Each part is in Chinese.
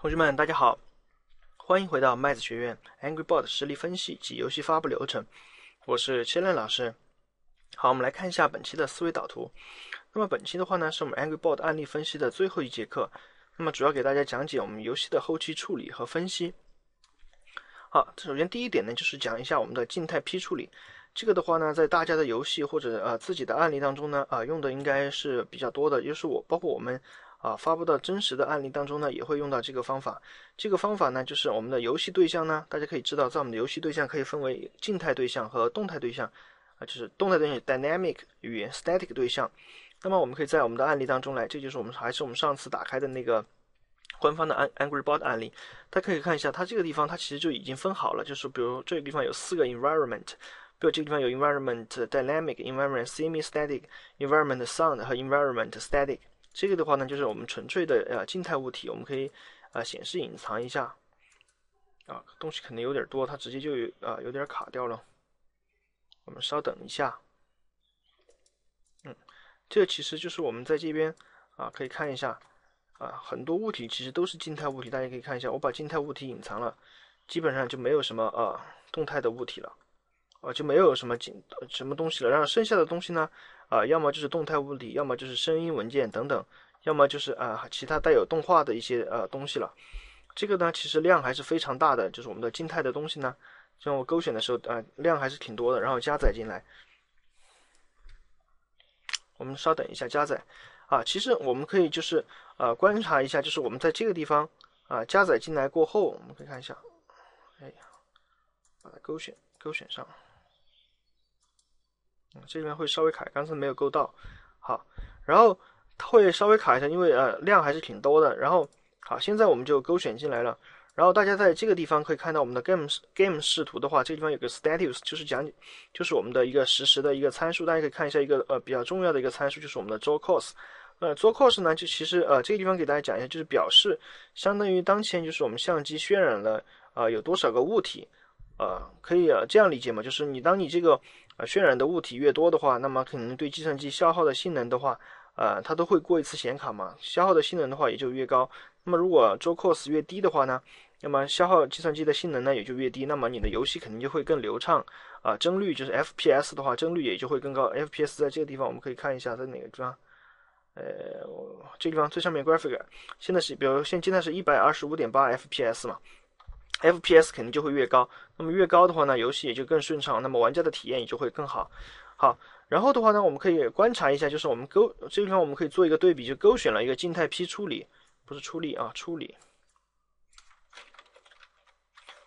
同学们，大家好，欢迎回到麦子学院 Angry Bot 实力分析及游戏发布流程，我是千浪老师。好，我们来看一下本期的思维导图。那么本期的话呢，是我们 Angry Bot 案例分析的最后一节课。那么主要给大家讲解我们游戏的后期处理和分析。好，首先第一点呢，就是讲一下我们的静态批处理。这个的话呢，在大家的游戏或者呃自己的案例当中呢，啊用的应该是比较多的，就是我包括我们。啊，发布到真实的案例当中呢，也会用到这个方法。这个方法呢，就是我们的游戏对象呢，大家可以知道，在我们的游戏对象可以分为静态对象和动态对象，啊，就是动态对象 （dynamic） 语言 static 对象。那么我们可以在我们的案例当中来，这就是我们还是我们上次打开的那个官方的 angry bird 案例，大家可以看一下，它这个地方它其实就已经分好了，就是比如这个地方有四个 environment，比如这个地方有 environment dynamic environment semi static environment sound 和 environment static。这个的话呢，就是我们纯粹的呃静态物体，我们可以啊显示隐藏一下，啊东西肯定有点多，它直接就有啊有点卡掉了，我们稍等一下，嗯，这其实就是我们在这边啊可以看一下，啊很多物体其实都是静态物体，大家可以看一下，我把静态物体隐藏了，基本上就没有什么啊动态的物体了，啊就没有什么景什么东西了，然后剩下的东西呢？啊，要么就是动态物体，要么就是声音文件等等，要么就是啊其他带有动画的一些呃东西了。这个呢，其实量还是非常大的。就是我们的静态的东西呢，像我勾选的时候啊，量还是挺多的。然后加载进来，我们稍等一下加载。啊，其实我们可以就是啊观察一下，就是我们在这个地方啊加载进来过后，我们可以看一下，哎，把它勾选勾选上。这里面会稍微卡，刚才没有勾到，好，然后它会稍微卡一下，因为呃量还是挺多的。然后好，现在我们就勾选进来了。然后大家在这个地方可以看到我们的 Game Game 视图的话，这地方有个 Status，就是讲就是我们的一个实时的一个参数，大家可以看一下一个呃比较重要的一个参数，就是我们的 Draw c a u r s 呃，Draw c a u r s 呢，就其实呃这个地方给大家讲一下，就是表示相当于当前就是我们相机渲染了啊有多少个物体，呃可以这样理解嘛，就是你当你这个。呃，渲染的物体越多的话，那么可能对计算机消耗的性能的话，呃，它都会过一次显卡嘛，消耗的性能的话也就越高。那么如果周 cos 越低的话呢，那么消耗计算机的性能呢也就越低。那么你的游戏肯定就会更流畅，啊，帧率就是 FPS 的话，帧率也就会更高。FPS 在这个地方我们可以看一下，在哪个地方？呃，这地方最上面 g r a p h i c 现在是，比如现在是一百二十五点八 FPS 嘛。FPS 肯定就会越高，那么越高的话呢，游戏也就更顺畅，那么玩家的体验也就会更好。好，然后的话呢，我们可以观察一下，就是我们勾这个地方我们可以做一个对比，就勾选了一个静态批处理，不是处理啊，处理，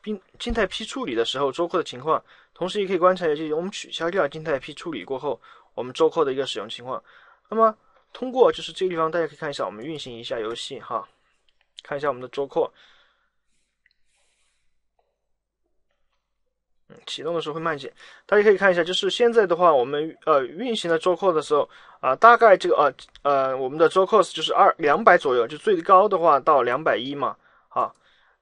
并静态批处理的时候，周扣的情况，同时也可以观察一下，就是我们取消掉静态批处理过后，我们周扣的一个使用情况。那么通过就是这个地方，大家可以看一下，我们运行一下游戏哈，看一下我们的周扣。启动的时候会慢一些，大家可以看一下，就是现在的话，我们呃运行的周扣的时候啊，大概这个呃呃我们的周课就是二两百左右，就最高的话到两百一嘛啊。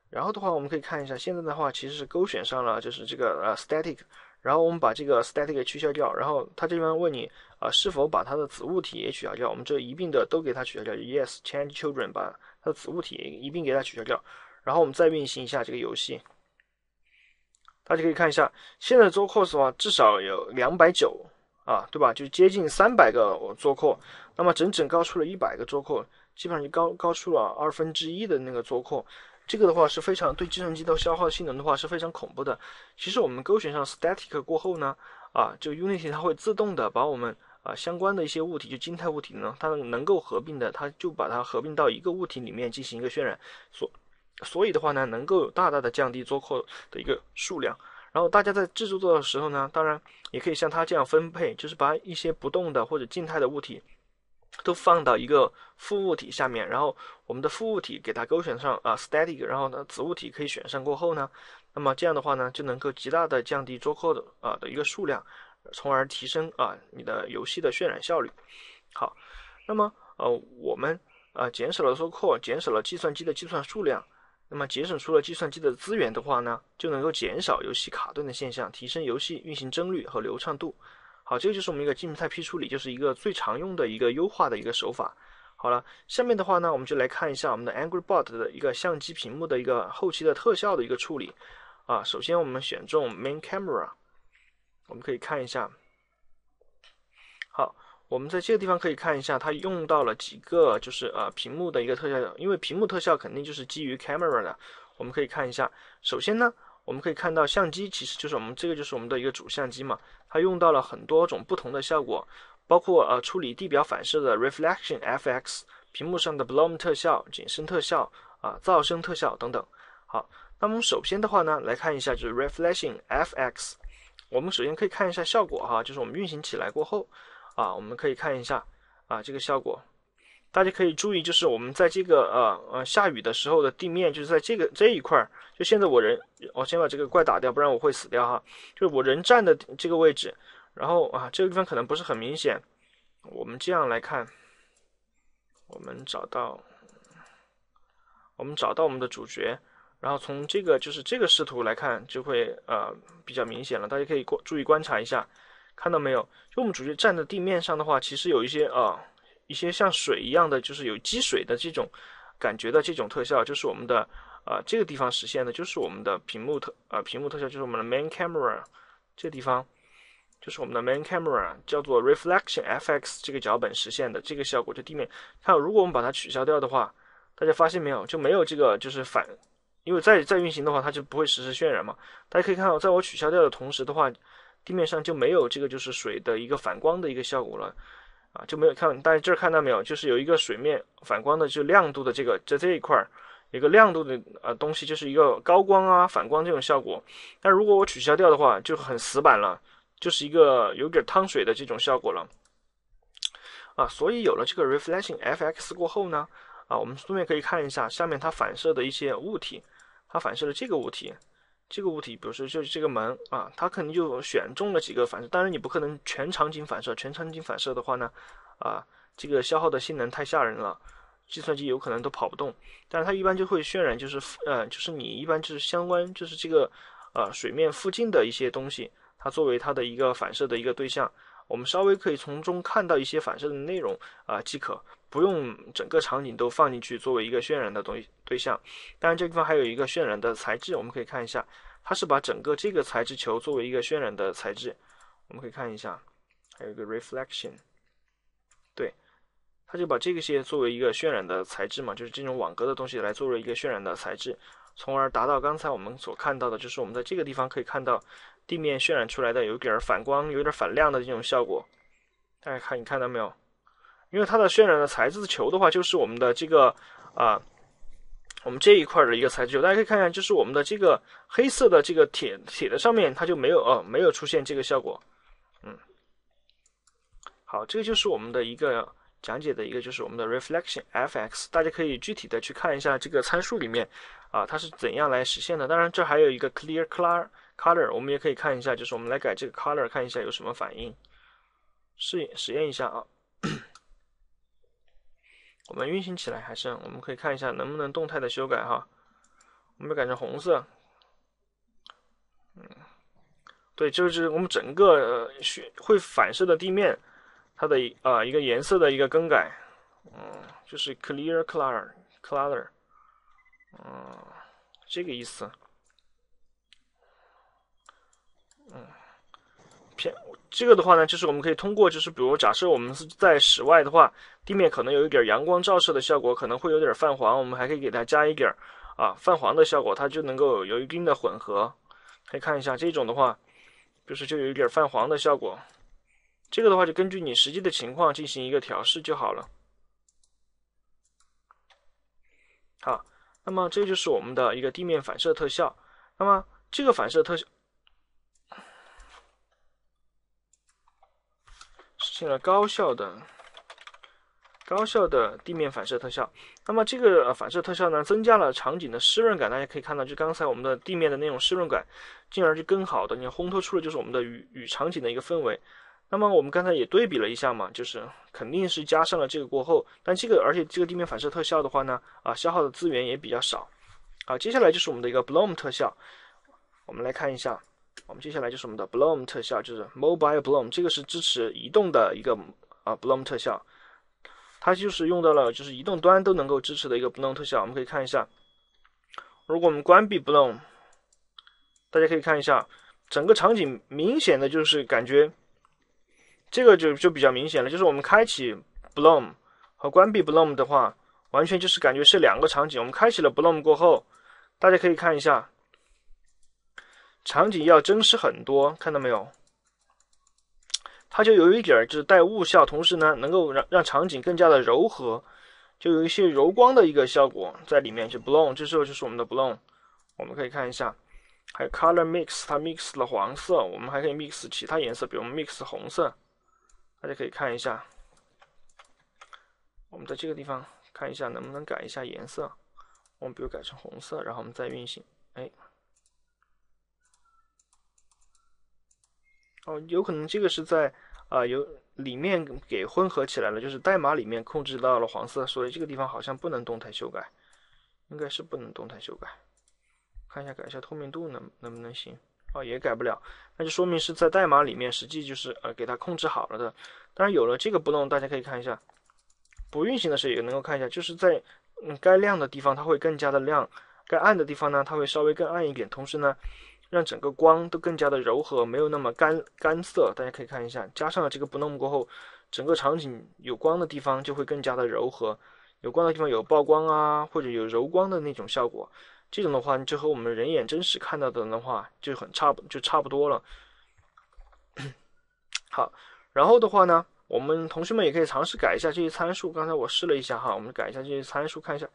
然后的话，我们可以看一下现在的话，其实是勾选上了，就是这个呃 static，然后我们把这个 static 取消掉，然后他这边问你啊是否把它的子物体也取消掉，我们这一并的都给它取消掉，Yes change children 把它的子物体一并给它取消掉，然后我们再运行一下这个游戏。大家可以看一下，现在做 cos 的话，至少有两百九啊，对吧？就接近三百个我做 cos，那么整整高出了一百个做 cos，基本上就高高出了二分之一的那个做 cos，这个的话是非常对计算机的消耗性能的话是非常恐怖的。其实我们勾选上 static 过后呢，啊，就 Unity 它会自动的把我们啊相关的一些物体就静态物体呢，它能够合并的，它就把它合并到一个物体里面进行一个渲染所。所以的话呢，能够大大的降低桌扣的一个数量。然后大家在制作做的时候呢，当然也可以像它这样分配，就是把一些不动的或者静态的物体都放到一个副物体下面，然后我们的副物体给它勾选上啊 static，然后呢子物体可以选上过后呢，那么这样的话呢，就能够极大的降低桌扣的啊的一个数量，从而提升啊你的游戏的渲染效率。好，那么呃我们呃减少了桌扣，减少了计算机的计算数量。那么节省出了计算机的资源的话呢，就能够减少游戏卡顿的现象，提升游戏运行帧率和流畅度。好，这个就是我们一个静态批处理，就是一个最常用的一个优化的一个手法。好了，下面的话呢，我们就来看一下我们的 Angry Bot 的一个相机屏幕的一个后期的特效的一个处理。啊，首先我们选中 Main Camera，我们可以看一下。好。我们在这个地方可以看一下，它用到了几个，就是啊屏幕的一个特效。因为屏幕特效肯定就是基于 camera 的。我们可以看一下，首先呢，我们可以看到相机其实就是我们这个就是我们的一个主相机嘛。它用到了很多种不同的效果，包括呃处理地表反射的 reflection fx，屏幕上的 b l o o m 特效、景深特效啊、噪声特效等等。好，那么首先的话呢，来看一下就是 reflection fx。我们首先可以看一下效果哈，就是我们运行起来过后。啊，我们可以看一下啊，这个效果，大家可以注意，就是我们在这个呃呃下雨的时候的地面，就是在这个这一块儿，就现在我人，我先把这个怪打掉，不然我会死掉哈。就是我人站的这个位置，然后啊，这个地方可能不是很明显，我们这样来看，我们找到，我们找到我们的主角，然后从这个就是这个视图来看，就会呃比较明显了，大家可以过注意观察一下。看到没有？就我们主角站在地面上的话，其实有一些啊，一些像水一样的，就是有积水的这种感觉的这种特效，就是我们的呃这个地方实现的，就是我们的屏幕特呃屏幕特效，就是我们的 main camera 这个地方，就是我们的 main camera 叫做 reflection fx 这个脚本实现的这个效果。就地面，看如果我们把它取消掉的话，大家发现没有？就没有这个就是反，因为在在运行的话，它就不会实时渲染嘛。大家可以看到，在我取消掉的同时的话。地面上就没有这个，就是水的一个反光的一个效果了，啊，就没有看大家这儿看到没有？就是有一个水面反光的，就亮度的这个这这一块儿，一个亮度的啊东西，就是一个高光啊反光这种效果。但如果我取消掉的话，就很死板了，就是一个有点儿汤水的这种效果了，啊，所以有了这个 Reflection FX 过后呢，啊，我们顺便可以看一下下面它反射的一些物体，它反射了这个物体。这个物体，比如说就是这个门啊，它肯定就选中了几个反射。当然，你不可能全场景反射，全场景反射的话呢，啊，这个消耗的性能太吓人了，计算机有可能都跑不动。但是它一般就会渲染，就是呃，就是你一般就是相关，就是这个呃水面附近的一些东西，它作为它的一个反射的一个对象，我们稍微可以从中看到一些反射的内容啊即可。不用整个场景都放进去作为一个渲染的东西对象，当然这地方还有一个渲染的材质，我们可以看一下，它是把整个这个材质球作为一个渲染的材质，我们可以看一下，还有一个 reflection，对，它就把这个些作为一个渲染的材质嘛，就是这种网格的东西来作为一个渲染的材质，从而达到刚才我们所看到的，就是我们在这个地方可以看到地面渲染出来的有点反光、有点反亮的这种效果，大家看你看到没有？因为它的渲染的材质球的话，就是我们的这个啊，我们这一块的一个材质球，大家可以看一下，就是我们的这个黑色的这个铁铁的上面，它就没有哦，没有出现这个效果。嗯，好，这个就是我们的一个讲解的一个，就是我们的 reflection fx，大家可以具体的去看一下这个参数里面啊，它是怎样来实现的。当然，这还有一个 clear color color，我们也可以看一下，就是我们来改这个 color，看一下有什么反应，试实验一下啊。我们运行起来还是，我们可以看一下能不能动态的修改哈。我们改成红色，嗯，对，就是我们整个会反射的地面，它的啊一个颜色的一个更改，嗯，就是 clear color color，嗯，这个意思，嗯，偏。这个的话呢，就是我们可以通过，就是比如假设我们是在室外的话，地面可能有一点阳光照射的效果，可能会有点泛黄，我们还可以给它加一点啊泛黄的效果，它就能够有一定的混合。可以看一下这种的话，就是就有一点泛黄的效果。这个的话就根据你实际的情况进行一个调试就好了。好，那么这就是我们的一个地面反射特效。那么这个反射特效。了高效的高效的地面反射特效，那么这个反射特效呢，增加了场景的湿润感。大家可以看到，就刚才我们的地面的那种湿润感，进而就更好的，你烘托出了就是我们的雨雨场景的一个氛围。那么我们刚才也对比了一下嘛，就是肯定是加上了这个过后，但这个而且这个地面反射特效的话呢，啊，消耗的资源也比较少啊。接下来就是我们的一个 bloom 特效，我们来看一下。我们接下来就是我们的 Bloom 特效，就是 Mobile Bloom，这个是支持移动的一个啊 Bloom 特效，它就是用到了就是移动端都能够支持的一个 Bloom 特效。我们可以看一下，如果我们关闭 Bloom，大家可以看一下整个场景，明显的就是感觉这个就就比较明显了，就是我们开启 Bloom 和关闭 Bloom 的话，完全就是感觉是两个场景。我们开启了 Bloom 过后，大家可以看一下。场景要真实很多，看到没有？它就有一点儿就是带雾效，同时呢能够让让场景更加的柔和，就有一些柔光的一个效果在里面。就 blown，这时候就是我们的 blown，我们可以看一下。还有 color mix，它 mix 了黄色，我们还可以 mix 其他颜色，比如 mix 红色，大家可以看一下。我们在这个地方看一下能不能改一下颜色，我们比如改成红色，然后我们再运行，哎。哦，有可能这个是在啊，有里面给混合起来了，就是代码里面控制到了黄色，所以这个地方好像不能动态修改，应该是不能动态修改。看一下，改一下透明度能能不能行？哦，也改不了，那就说明是在代码里面，实际就是呃给它控制好了的。当然有了这个不动，大家可以看一下，不运行的时候也能够看一下，就是在嗯该亮的地方它会更加的亮，该暗的地方呢它会稍微更暗一点，同时呢。让整个光都更加的柔和，没有那么干干涩。大家可以看一下，加上了这个不弄过后，整个场景有光的地方就会更加的柔和，有光的地方有曝光啊，或者有柔光的那种效果。这种的话，就和我们人眼真实看到的的话，就很差不就差不多了。好，然后的话呢，我们同学们也可以尝试改一下这些参数。刚才我试了一下哈，我们改一下这些参数看一下。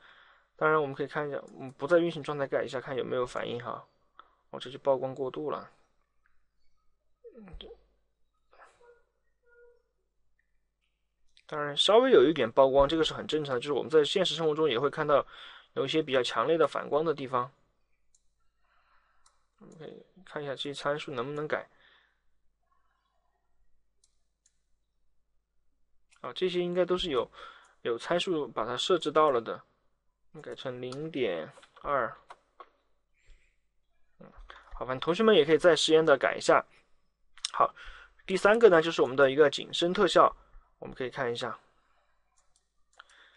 当然，我们可以看一下，嗯，不在运行状态改一下，看有没有反应哈。哦，这就曝光过度了。当然，稍微有一点曝光，这个是很正常。就是我们在现实生活中也会看到有一些比较强烈的反光的地方。我们可以看一下这些参数能不能改。啊，这些应该都是有有参数把它设置到了的。改成零点二。好，反正同学们也可以在实验的改一下。好，第三个呢就是我们的一个景深特效，我们可以看一下。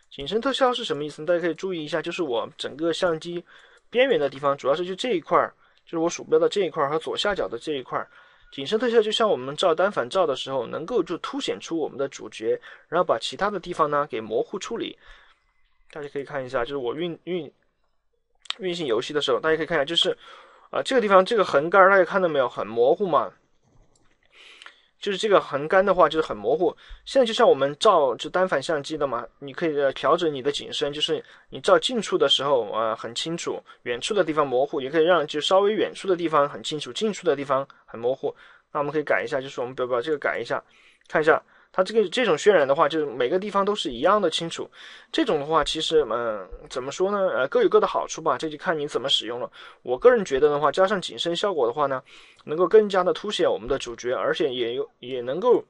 景深特效是什么意思？大家可以注意一下，就是我整个相机边缘的地方，主要是就这一块儿，就是我鼠标的这一块儿和左下角的这一块儿。景深特效就像我们照单反照的时候，能够就凸显出我们的主角，然后把其他的地方呢给模糊处理。大家可以看一下，就是我运运运行游戏的时候，大家可以看一下，就是。啊，这个地方这个横杆大家看到没有？很模糊嘛，就是这个横杆的话就是很模糊。现在就像我们照就单反相机的嘛，你可以调整你的景深，就是你照近处的时候啊很清楚，远处的地方模糊；也可以让就稍微远处的地方很清楚，近处的地方很模糊。那我们可以改一下，就是我们把把这个改一下，看一下。它这个这种渲染的话，就是每个地方都是一样的清楚。这种的话，其实嗯，怎么说呢？呃，各有各的好处吧，这就看你怎么使用了。我个人觉得的话，加上景深效果的话呢，能够更加的凸显我们的主角，而且也有也能够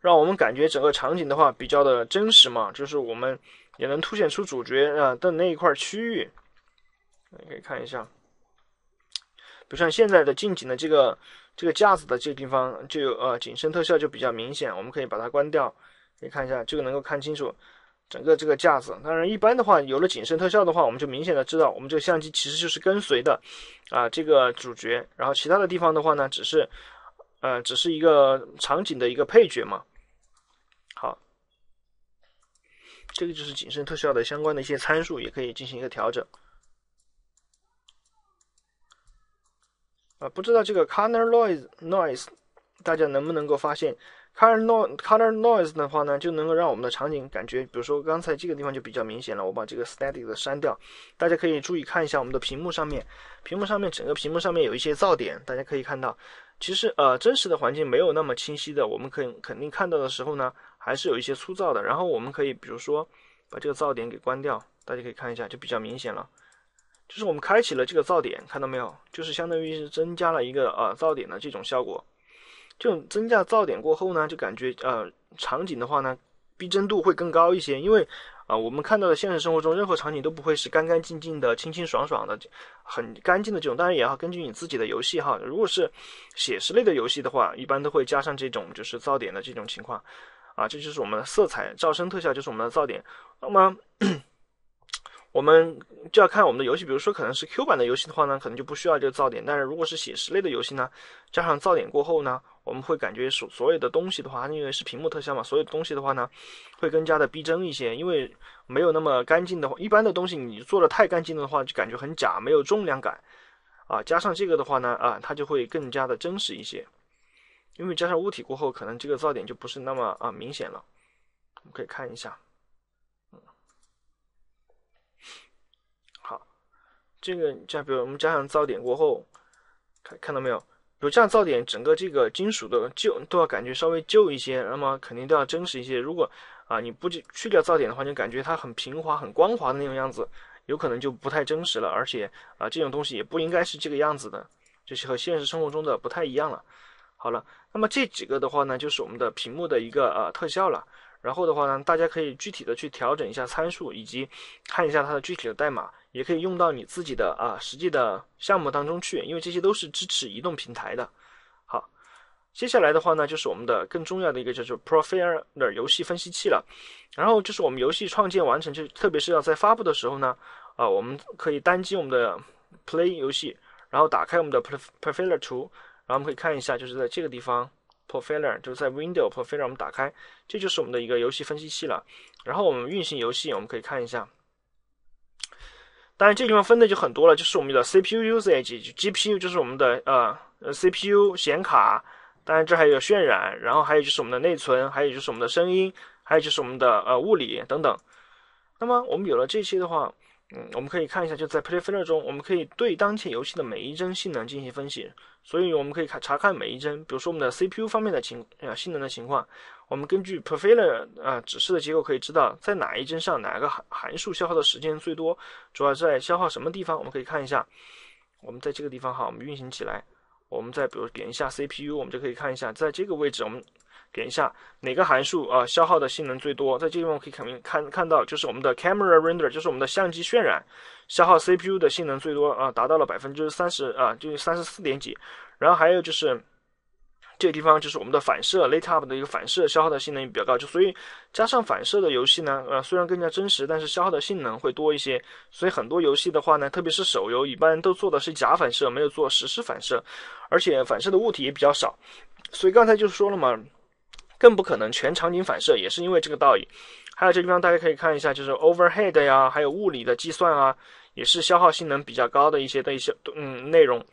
让我们感觉整个场景的话比较的真实嘛。就是我们也能凸显出主角啊的那一块区域，你可以看一下，比如像现在的近景的这个。这个架子的这个地方就有呃，景深特效就比较明显，我们可以把它关掉，可以看一下这个能够看清楚整个这个架子。当然，一般的话，有了景深特效的话，我们就明显的知道我们这个相机其实就是跟随的啊这个主角，然后其他的地方的话呢，只是呃，只是一个场景的一个配角嘛。好，这个就是景深特效的相关的一些参数，也可以进行一个调整。啊，不知道这个 color noise noise，大家能不能够发现 color no color noise 的话呢，就能够让我们的场景感觉，比如说刚才这个地方就比较明显了。我把这个 static 删掉，大家可以注意看一下我们的屏幕上面，屏幕上面整个屏幕上面有一些噪点，大家可以看到，其实呃真实的环境没有那么清晰的，我们肯肯定看到的时候呢，还是有一些粗糙的。然后我们可以比如说把这个噪点给关掉，大家可以看一下就比较明显了。就是我们开启了这个噪点，看到没有？就是相当于是增加了一个呃噪点的这种效果。这种增加噪点过后呢，就感觉呃场景的话呢，逼真度会更高一些。因为啊，我们看到的现实生活中任何场景都不会是干干净净的、清清爽爽的、很干净的这种。当然也要根据你自己的游戏哈。如果是写实类的游戏的话，一般都会加上这种就是噪点的这种情况。啊，这就是我们的色彩噪声特效，就是我们的噪点。那么。我们就要看我们的游戏，比如说可能是 Q 版的游戏的话呢，可能就不需要这个噪点；但是如果是写实类的游戏呢，加上噪点过后呢，我们会感觉所所有的东西的话，因为是屏幕特效嘛，所有东西的话呢，会更加的逼真一些。因为没有那么干净的话，一般的东西你做的太干净的话，就感觉很假，没有重量感。啊，加上这个的话呢，啊，它就会更加的真实一些。因为加上物体过后，可能这个噪点就不是那么啊明显了。我们可以看一下。这个加，比如我们加上噪点过后，看看到没有？有这样噪点，整个这个金属的旧都要感觉稍微旧一些，那么肯定都要真实一些。如果啊你不去掉噪点的话，就感觉它很平滑、很光滑的那种样子，有可能就不太真实了。而且啊，这种东西也不应该是这个样子的，就是和现实生活中的不太一样了。好了，那么这几个的话呢，就是我们的屏幕的一个呃特效了。然后的话呢，大家可以具体的去调整一下参数，以及看一下它的具体的代码。也可以用到你自己的啊实际的项目当中去，因为这些都是支持移动平台的。好，接下来的话呢，就是我们的更重要的一个叫做 Profiler 游戏分析器了。然后就是我们游戏创建完成，就特别是要在发布的时候呢，啊，我们可以单击我们的 Play 游戏，然后打开我们的 Profiler 图，然后我们可以看一下，就是在这个地方 Profiler，就是在 Window Profiler 我们打开，这就是我们的一个游戏分析器了。然后我们运行游戏，我们可以看一下。当然，这地方分的就很多了，就是我们的 CPU usage，就 GPU，就是我们的呃呃 CPU 显卡。当然，这还有渲染，然后还有就是我们的内存，还有就是我们的声音，还有就是我们的呃物理等等。那么我们有了这些的话，嗯，我们可以看一下，就在 p l a y f i l e r 中，我们可以对当前游戏的每一帧性能进行分析。所以我们可以看查看每一帧，比如说我们的 CPU 方面的情呃性能的情况。我们根据 profiler 啊指示的结构，可以知道在哪一帧上哪个函函数消耗的时间最多，主要在消耗什么地方？我们可以看一下，我们在这个地方哈，我们运行起来，我们再比如点一下 CPU，我们就可以看一下，在这个位置，我们点一下哪个函数啊消耗的性能最多？在这个地方可以肯定看看到，就是我们的 camera render，就是我们的相机渲染，消耗 CPU 的性能最多啊，达到了百分之三十啊，就是三十四点几，然后还有就是。这个地方就是我们的反射，lat e up 的一个反射，消耗的性能也比较高。就所以加上反射的游戏呢，呃，虽然更加真实，但是消耗的性能会多一些。所以很多游戏的话呢，特别是手游，一般都做的是假反射，没有做实时反射，而且反射的物体也比较少。所以刚才就说了嘛，更不可能全场景反射，也是因为这个道理。还有这地方大家可以看一下，就是 overhead 呀，还有物理的计算啊，也是消耗性能比较高的一些的一些嗯内容。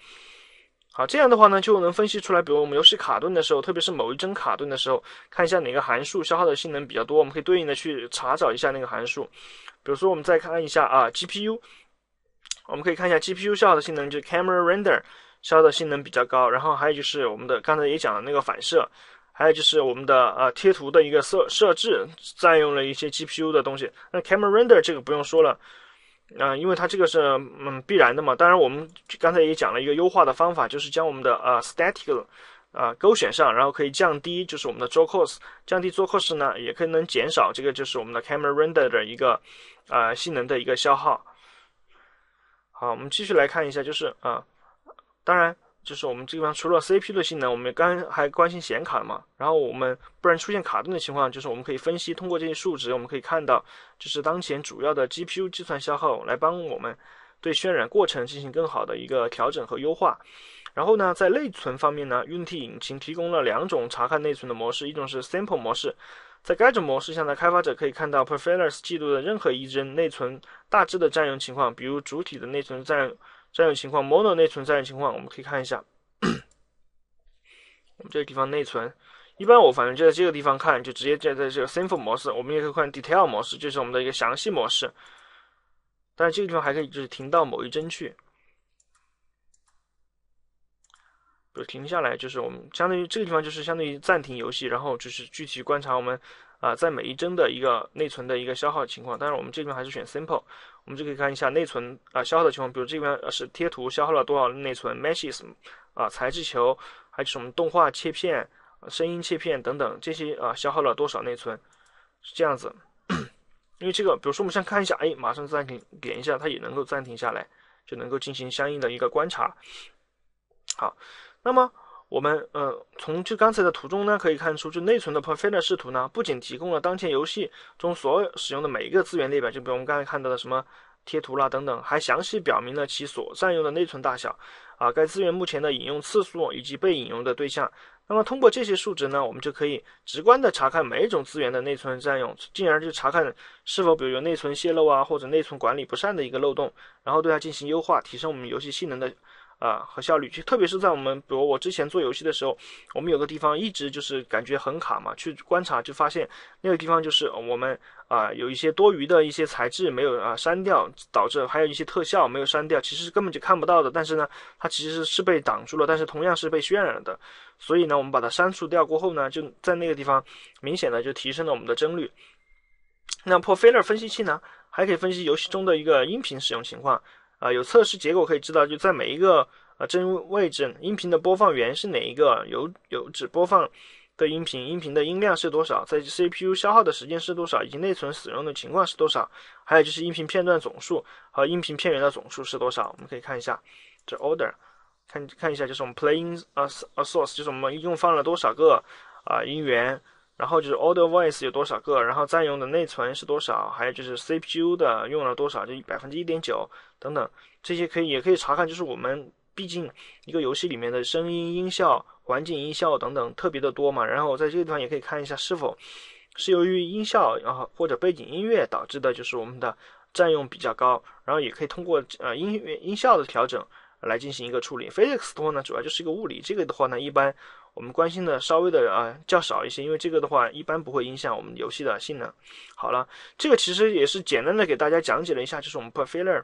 好，这样的话呢，就能分析出来，比如我们游戏卡顿的时候，特别是某一帧卡顿的时候，看一下哪个函数消耗的性能比较多，我们可以对应的去查找一下那个函数。比如说，我们再看一下啊，GPU，我们可以看一下 GPU 消耗的性能，就是 Camera Render 消耗的性能比较高。然后还有就是我们的刚才也讲的那个反射，还有就是我们的呃贴图的一个设设置，占用了一些 GPU 的东西。那 Camera Render 这个不用说了，嗯，因为它这个是嗯必然的嘛。当然我们。刚才也讲了一个优化的方法，就是将我们的呃 static 啊勾选上，然后可以降低，就是我们的做 c o s t 降低做 c o s t 呢，也可以能减少这个就是我们的 camera render 的一个啊性能的一个消耗。好，我们继续来看一下，就是啊，当然就是我们这地方除了 CPU 的性能，我们刚还关心显卡嘛，然后我们不然出现卡顿的情况，就是我们可以分析通过这些数值，我们可以看到就是当前主要的 GPU 计算消耗来帮我们。对渲染过程进行更好的一个调整和优化，然后呢，在内存方面呢，Unity 引擎提供了两种查看内存的模式，一种是 Sample 模式，在该种模式下呢，开发者可以看到 Profilers 记录的任何一帧内存大致的占用情况，比如主体的内存占占用情况，Mono 内存占用情况，我们可以看一下，我们这个地方内存，一般我反正就在这个地方看，就直接在在这个 Sample 模式，我们也可以换 Detail 模式，就是我们的一个详细模式。但是这个地方还可以，就是停到某一帧去，比如停下来，就是我们相当于这个地方就是相当于暂停游戏，然后就是具体观察我们啊在每一帧的一个内存的一个消耗情况。但是我们这边还是选 Simple，我们就可以看一下内存啊消耗的情况。比如这边是贴图消耗了多少内存，Meshes 啊材质球，还有什么动画切片、声音切片等等，这些啊消耗了多少内存，是这样子。因为这个，比如说我们先看一下，哎，马上暂停，点一下，它也能够暂停下来，就能够进行相应的一个观察。好，那么我们呃，从就刚才的图中呢可以看出，就内存的 p e r o f i n e 视图呢，不仅提供了当前游戏中所使用的每一个资源列表，就比如我们刚才看到的什么贴图啦等等，还详细表明了其所占用的内存大小，啊，该资源目前的引用次数以及被引用的对象。那么通过这些数值呢，我们就可以直观的查看每一种资源的内存占用，进而就查看是否比如有内存泄漏啊，或者内存管理不善的一个漏洞，然后对它进行优化，提升我们游戏性能的。啊，和效率，就特别是在我们，比如我之前做游戏的时候，我们有个地方一直就是感觉很卡嘛。去观察就发现那个地方就是我们啊，有一些多余的一些材质没有啊删掉，导致还有一些特效没有删掉，其实是根本就看不到的。但是呢，它其实是被挡住了，但是同样是被渲染了的。所以呢，我们把它删除掉过后呢，就在那个地方明显的就提升了我们的帧率。那破飞儿分析器呢，还可以分析游戏中的一个音频使用情况。啊，有测试结果可以知道，就在每一个啊帧位置，音频的播放源是哪一个，有有只播放的音频，音频的音量是多少，在 CPU 消耗的时间是多少，以及内存使用的情况是多少，还有就是音频片段总数和音频片源的总数是多少，我们可以看一下这 order，看看一下就是我们 playing a a source，就是我们一共放了多少个啊音源。然后就是 o r d e r voice 有多少个，然后占用的内存是多少，还有就是 CPU 的用了多少，就百分之一点九等等，这些可以也可以查看。就是我们毕竟一个游戏里面的声音、音效、环境音效等等特别的多嘛，然后在这个地方也可以看一下是否是由于音效，然后或者背景音乐导致的，就是我们的占用比较高，然后也可以通过呃音乐音效的调整来进行一个处理。Physics 话呢，主要就是一个物理，这个的话呢，一般。我们关心的稍微的啊较少一些，因为这个的话一般不会影响我们游戏的性能。好了，这个其实也是简单的给大家讲解了一下，就是我们 Profiler，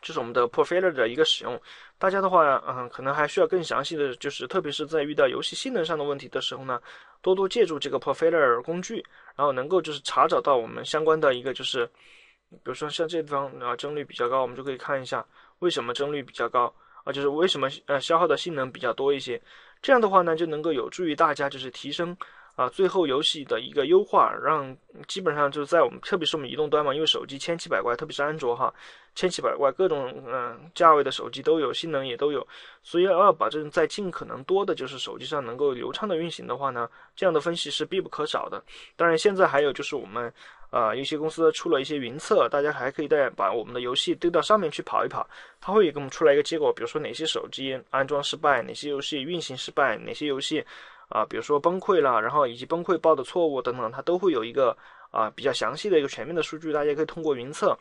就是我们的 Profiler 的一个使用。大家的话，嗯，可能还需要更详细的就是，特别是在遇到游戏性能上的问题的时候呢，多多借助这个 Profiler 工具，然后能够就是查找到我们相关的一个就是，比如说像这地方啊帧率比较高，我们就可以看一下为什么帧率比较高，啊就是为什么呃消耗的性能比较多一些。这样的话呢，就能够有助于大家，就是提升啊，最后游戏的一个优化，让基本上就是在我们，特别是我们移动端嘛，因为手机千奇百怪，特别是安卓哈，千奇百怪，各种嗯价位的手机都有，性能也都有，所以要保证在尽可能多的，就是手机上能够流畅的运行的话呢，这样的分析是必不可少的。当然，现在还有就是我们。呃，有些公司出了一些云测，大家还可以在把我们的游戏丢到上面去跑一跑，它会给我们出来一个结果，比如说哪些手机安装失败，哪些游戏运行失败，哪些游戏啊，比如说崩溃了，然后以及崩溃报的错误等等，它都会有一个啊比较详细的一个全面的数据，大家可以通过云测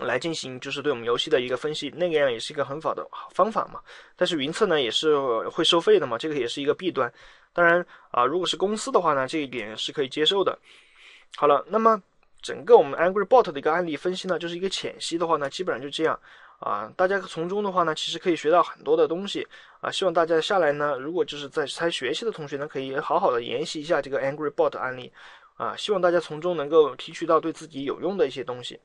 来进行，就是对我们游戏的一个分析，那个样也是一个很好的方法嘛。但是云测呢也是会收费的嘛，这个也是一个弊端。当然啊，如果是公司的话呢，这一点是可以接受的。好了，那么整个我们 Angry Bot 的一个案例分析呢，就是一个浅析的话呢，基本上就这样啊。大家从中的话呢，其实可以学到很多的东西啊。希望大家下来呢，如果就是在才学习的同学呢，可以好好的研习一下这个 Angry Bot 案例啊。希望大家从中能够提取到对自己有用的一些东西。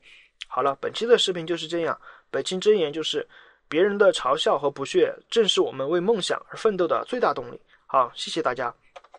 好了，本期的视频就是这样。本期真言就是，别人的嘲笑和不屑，正是我们为梦想而奋斗的最大动力。好，谢谢大家。